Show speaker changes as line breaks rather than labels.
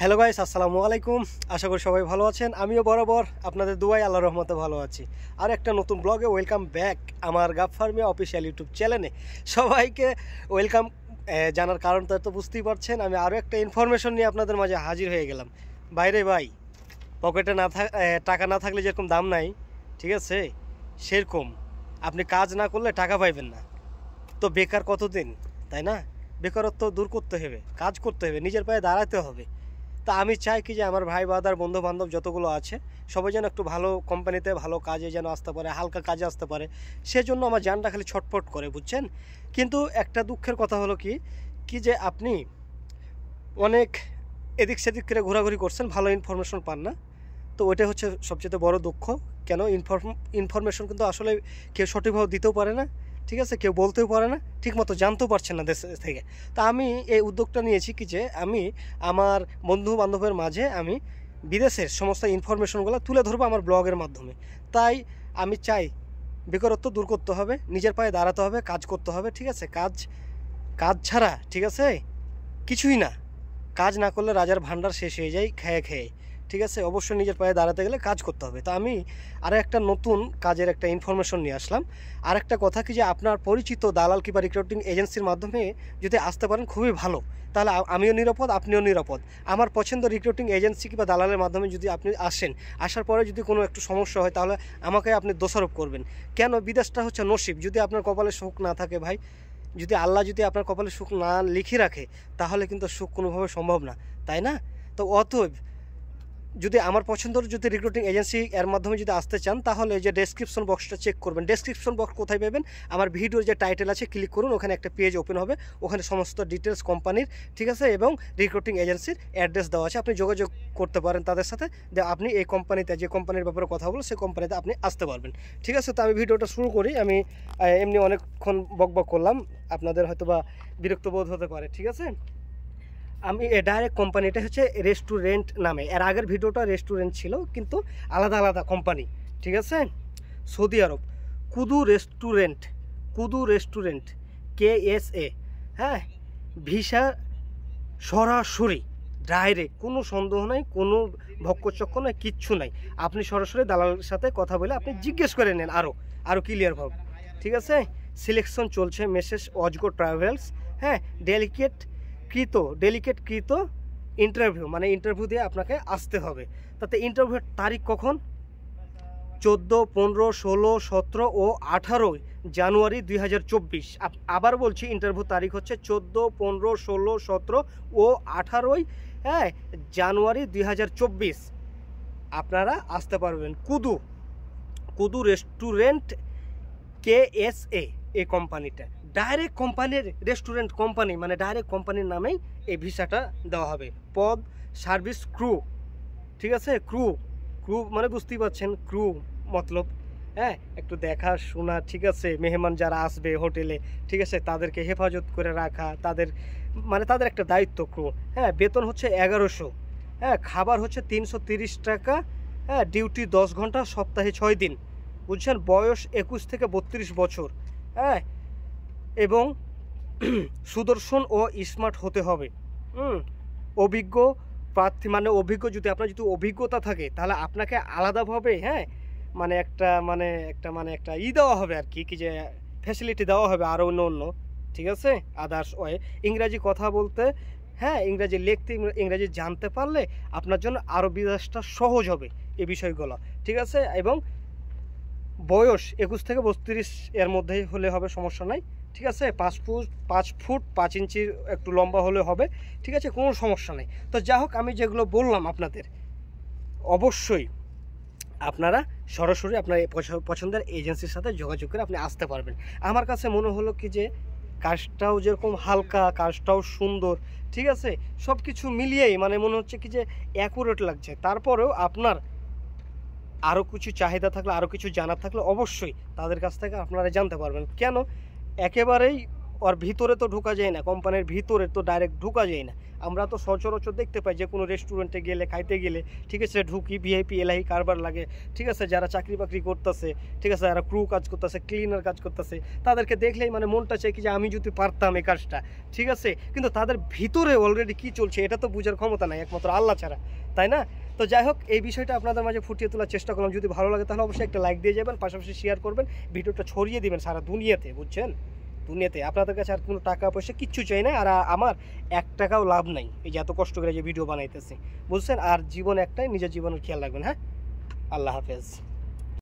hello guys আসসালামু আলাইকুম আশা করি সবাই ভালো আছেন আমিও বরাবর আপনাদের দুবাই আল্লাহ রহমতে ভালো আছি আর একটা নতুন ব্লগে ওয়েলকাম ব্যাক আমার ফার্মে অফিসিয়াল ইউটিউব চ্যানেলে সবাইকে ওয়েলকাম জানার কারণ তো বুঝতেই পারছেন আমি আরও একটা ইনফরমেশন নিয়ে আপনাদের মাঝে হাজির হয়ে গেলাম বাইরে ভাই পকেটে না থাক টাকা না থাকলে যেরকম দাম নাই ঠিক আছে সেরকম আপনি কাজ না করলে টাকা পাইবেন না তো বেকার কতদিন তাই না বেকারত্ব দূর করতে হবে কাজ করতে হবে নিজের পায়ে দাঁড়াতে হবে তা আমি চাই কি যে আমার ভাই বাদার বন্ধু বান্ধব যতগুলো আছে সবাই যেন একটু ভালো কোম্পানিতে ভালো কাজে যেন আসতে পারে হালকা কাজে আসতে পারে সেজন্য আমার যানটা খালি ছটফট করে বুঝছেন কিন্তু একটা দুঃখের কথা হলো কি কি যে আপনি অনেক এদিক সেদিক করে ঘোরাঘুরি করছেন ভালো ইনফরমেশন পান না তো ওইটাই হচ্ছে সবচেয়ে বড় দুঃখ কেন ইনফরমেশন কিন্তু আসলে কেউ সঠিকভাবে দিতেও পারে না ঠিক আছে কেউ বলতেও পারে না ঠিকমতো জানতেও পারছে না দেশ থেকে তা আমি এই উদ্যোগটা নিয়েছি কি যে আমি আমার বন্ধু বান্ধবের মাঝে আমি বিদেশের সমস্ত ইনফরমেশনগুলো তুলে ধরবো আমার ব্লগের মাধ্যমে তাই আমি চাই বেকারত্ব দূর করতে হবে নিজের পায়ে দাঁড়াতে হবে কাজ করতে হবে ঠিক আছে কাজ কাজ ছাড়া ঠিক আছে কিছুই না কাজ না করলে রাজার ভাণ্ডার শেষ হয়ে যায় খেয়ে খেয়ে ঠিক আছে অবশ্যই নিজের পায়ে দাঁড়াতে গেলে কাজ করতে হবে তা আমি আর একটা নতুন কাজের একটা ইনফরমেশন নিয়ে আসলাম আর একটা কথা কি যে আপনার পরিচিত দালাল কিংবা রিক্রুটিং এজেন্সির মাধ্যমে যদি আসতে পারেন খুবই ভালো তাহলে আমিও নিরাপদ আপনিও নিরাপদ আমার পছন্দ রিক্রুটিং এজেন্সি কিংবা দালালের মাধ্যমে যদি আপনি আসেন আসার পরে যদি কোনো একটু সমস্যা হয় তাহলে আমাকে আপনি দোষারোপ করবেন কেন বিদেশটা হচ্ছে নসিব যদি আপনার কপালে শোক না থাকে ভাই যদি আল্লাহ যদি আপনার কপালে সুখ না লিখে রাখে তাহলে কিন্তু সুখ কোনোভাবে সম্ভব না তাই না তো অতএব যদি আমার পছন্দ যদি রিক্রুটিং এজেন্সি এর মাধ্যমে যদি আসতে চান তাহলে যে ডেসক্রিপশন বক্সটা চেক করবেন ডেসক্রিপশন বক্স কোথায় পাবেন আমার ভিডিওর যে টাইটেল আছে ক্লিক করুন ওখানে একটা পেজ ওপেন হবে ওখানে সমস্ত ডিটেলস কোম্পানির ঠিক আছে এবং রিক্রুটিং এজেন্সির অ্যাড্রেস দেওয়া আছে আপনি যোগাযোগ করতে পারেন তাদের সাথে যে আপনি এই কোম্পানিতে যে কোম্পানির ব্যাপারে কথা বলো সেই কোম্পানিতে আপনি আসতে পারবেন ঠিক আছে তো আমি ভিডিওটা শুরু করি আমি এমনি অনেকক্ষণ বকবক করলাম আপনাদের হয়তো বা বিরক্ত বোধ হতে পারে ঠিক আছে আমি ডাইরেক্ট কোম্পানিটা হচ্ছে রেস্টুরেন্ট নামে এর আগের ভিডিওটা রেস্টুরেন্ট ছিল কিন্তু আলাদা আলাদা কোম্পানি ঠিক আছে Saudi Arab Kudu restaurant Kudu restaurant K S A হ্যাঁ ভিসা সরাসরি ডাইরেক্ট কোনো সন্দেহ নাই কোনো ভক্ষচক্ষ নাই কিচ্ছু নাই আপনি সরাসরি দালালের সাথে কথা বলে আপনি জিজ্ঞেস করে নেন আরও আরও ক্লিয়ারভাবে ঠিক আছে সিলেকশন চলছে মেসেজ অজগো ট্রাভেলস হ্যাঁ ডেলিকেট কৃত ডেলিকেট কৃত ইন্টারভিউ মানে ইন্টারভিউ দিয়ে আপনাকে আসতে হবে তাতে ইন্টারভিউর তারিখ কখন চোদ্দো পনেরো ষোলো সতেরো ও আঠারোই জানুয়ারি দুই আবার বলছি ইন্টারভিউ তারিখ হচ্ছে চোদ্দো পনেরো ষোলো সতেরো ও আঠারোই হ্যাঁ জানুয়ারি দুই আপনারা আসতে পারবেন কুদু কুদু রেস্টুরেন্ট কে এস এ কোম্পানিটা ডাইরেক্ট কোম্পানির রেস্টুরেন্ট কোম্পানি মানে ডাইরেক্ট কোম্পানির নামেই এই ভিসাটা দেওয়া হবে পব সার্ভিস ক্রু ঠিক আছে ক্রু ক্রু মানে বুঝতেই পারছেন ক্রু মতলব হ্যাঁ একটু দেখা শোনা ঠিক আছে মেহমান যারা আসবে হোটেলে ঠিক আছে তাদেরকে হেফাজত করে রাখা তাদের মানে তাদের একটা দায়িত্ব ক্রু হ্যাঁ বেতন হচ্ছে এগারোশো হ্যাঁ খাবার হচ্ছে তিনশো টাকা হ্যাঁ ডিউটি দশ ঘন্টা সপ্তাহে ছয় দিন বুঝছেন বয়স একুশ থেকে বত্রিশ বছর হ্যাঁ এবং সুদর্শন ও স্মার্ট হতে হবে অভিজ্ঞ প্রার্থী মানে অভিজ্ঞ যদি আপনার যদি অভিজ্ঞতা থাকে তাহলে আপনাকে আলাদাভাবে হ্যাঁ মানে একটা মানে একটা মানে একটা ই দেওয়া হবে আর কি কি যে ফ্যাসিলিটি দেওয়া হবে আরও অন্য অন্য ঠিক আছে আদার্স ওয়ে ইংরাজি কথা বলতে হ্যাঁ ইংরাজি লিখতে ইংরাজি জানতে পারলে আপনার জন্য আরও বিদেশটা সহজ হবে এই বিষয়গুলো ঠিক আছে এবং বয়স একুশ থেকে বত্রিশ এর মধ্যে হলে হবে সমস্যা নাই ঠিক আছে পাঁচ ফুট পাঁচ ফুট পাঁচ ইঞ্চি একটু লম্বা হলে হবে ঠিক আছে কোনো সমস্যা নেই তো যা হোক আমি যেগুলো বললাম আপনাদের অবশ্যই আপনারা সরাসরি আপনার পছন্দের এজেন্সির সাথে যোগাযোগ করে আপনি আসতে পারবেন আমার কাছে মনে হলো কি যে কাজটাও যেরকম হালকা কাজটাও সুন্দর ঠিক আছে সব কিছু মিলিয়েই মানে মনে হচ্ছে কি যে অ্যাকুরেট লাগছে তারপরেও আপনার আরও কিছু চাহিদা থাকলে আরও কিছু জানার থাকলে অবশ্যই তাদের কাছ থেকে আপনারা জানতে পারবেন কেন একেবারেই ওর ভিতরে তো ঢোকা যায় না কোম্পানির ভিতরে তো ডাইরেক্ট ঢোকা যায় না আমরা তো সচরাচর দেখতে পাই যে কোনো রেস্টুরেন্টে গেলে খাইতে গেলে ঠিক আছে ঢুকি ভিআইপি এলাহি কারবার লাগে ঠিক আছে যারা চাকরি বাকরি করতেছে ঠিক আছে যারা ক্রু কাজ করতেছে ক্লিনার কাজ করতেছে তাদেরকে দেখলেই মানে মনটা চাই কি যে আমি যদি পারতাম এই কাজটা ঠিক আছে কিন্তু তাদের ভিতরে অলরেডি কি চলছে এটা তো বোঝার ক্ষমতা নাই একমাত্র আল্লাহ ছাড়া তাই না তো যাই হোক এই বিষয়টা আপনাদের মাঝে ফুটিয়ে তোলার চেষ্টা করলাম যদি ভালো লাগে তাহলে অবশ্যই একটা লাইক দিয়ে যাবেন পাশাপাশি শেয়ার করবেন ভিডিওটা ছড়িয়ে দেবেন সারা দুনিয়াতে বুঝছেন দুনিয়াতে আপনাদের কাছে আর কোনো টাকা পয়সা কিচ্ছু চাই না আর আমার এক টাকাও লাভ নাই এই যে এত কষ্ট করে যে ভিডিও বানাইতেছি বুঝছেন আর জীবন একটাই নিজের জীবনের খেয়াল রাখবেন হ্যাঁ আল্লাহ হাফেজ